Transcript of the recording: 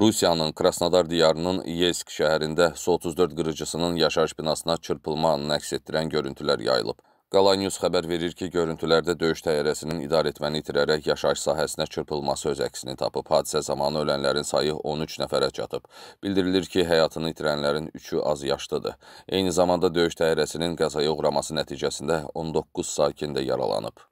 Rusiyanın Krasnodar diyarının Yelsk şəhərində Su-34 qırıcısının yaşayış binasına çırpılma anını əks etdirən görüntülər yayılıb. Qala News xəbər verir ki, görüntülərdə döyüş təyyarəsinin idarəetməni itirərək yaşayış sahəsinə çırpılması öz əksini tapıb. Hadisə zamanı ölənlərin sayı 13 nəfərə çatıb. Bildirilir ki, həyatını itirənlərin 3-ü az yaşlıdır. Eyni zamanda döyüş təyyarəsinin qəzaya uğraması nəticəsində 19 sakin də yaralanıb.